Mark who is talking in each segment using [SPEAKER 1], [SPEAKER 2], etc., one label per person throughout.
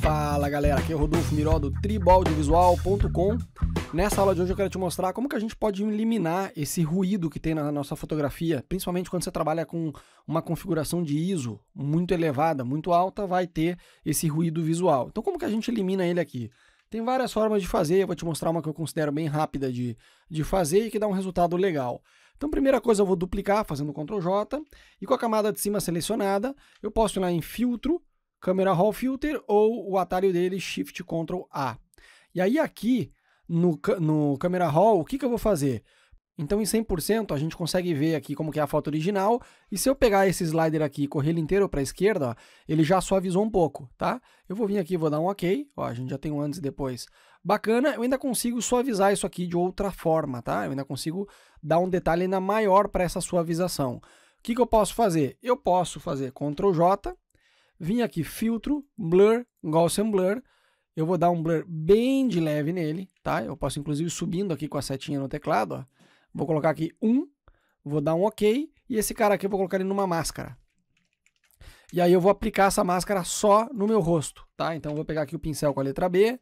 [SPEAKER 1] Fala galera, aqui é o Rodolfo Miró do tribaldivisual.com. Nessa aula de hoje eu quero te mostrar como que a gente pode eliminar esse ruído que tem na nossa fotografia, principalmente quando você trabalha com uma configuração de ISO muito elevada, muito alta, vai ter esse ruído visual. Então como que a gente elimina ele aqui? Tem várias formas de fazer, eu vou te mostrar uma que eu considero bem rápida de, de fazer e que dá um resultado legal. Então, primeira coisa, eu vou duplicar fazendo Ctrl J e com a camada de cima selecionada, eu posso ir lá em Filtro, câmera Hall Filter ou o atalho dele Shift Ctrl A. E aí aqui no, no câmera Hall, o que, que eu vou fazer? Então em 100% a gente consegue ver aqui como que é a foto original, e se eu pegar esse slider aqui e correr ele inteiro para a esquerda, ó, ele já suavizou um pouco, tá? Eu vou vir aqui, e vou dar um OK, ó, a gente já tem um antes e depois. Bacana, eu ainda consigo suavizar isso aqui de outra forma, tá? Eu ainda consigo dar um detalhe ainda maior para essa suavização. O que, que eu posso fazer? Eu posso fazer Ctrl J, Vim aqui, filtro, blur, Gaussian blur. Eu vou dar um blur bem de leve nele, tá? Eu posso inclusive subindo aqui com a setinha no teclado, ó. Vou colocar aqui um, vou dar um OK, e esse cara aqui eu vou colocar ele numa máscara. E aí eu vou aplicar essa máscara só no meu rosto, tá? Então eu vou pegar aqui o pincel com a letra B,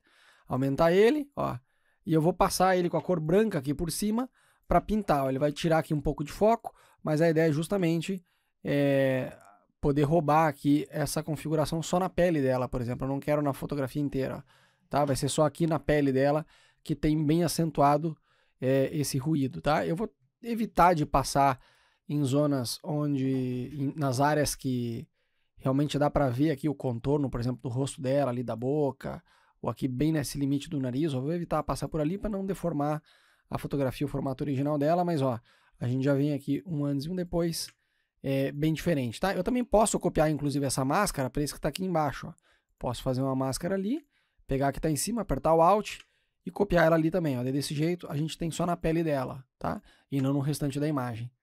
[SPEAKER 1] aumentar ele, ó. E eu vou passar ele com a cor branca aqui por cima para pintar. Ó. Ele vai tirar aqui um pouco de foco, mas a ideia é justamente é, poder roubar aqui essa configuração só na pele dela, por exemplo. Eu não quero na fotografia inteira, tá? Vai ser só aqui na pele dela que tem bem acentuado é, esse ruído, tá? Eu vou evitar de passar em zonas onde, em, nas áreas que realmente dá para ver aqui o contorno, por exemplo, do rosto dela, ali da boca, ou aqui bem nesse limite do nariz. Eu vou evitar passar por ali para não deformar a fotografia, o formato original dela, mas ó, a gente já vem aqui um antes e um depois é, bem diferente, tá? Eu também posso copiar, inclusive, essa máscara para esse que está aqui embaixo. Ó. Posso fazer uma máscara ali, pegar a que está em cima, apertar o Alt e copiar ela ali também. Ó. É desse jeito, a gente tem só na pele dela, tá? E não no restante da imagem.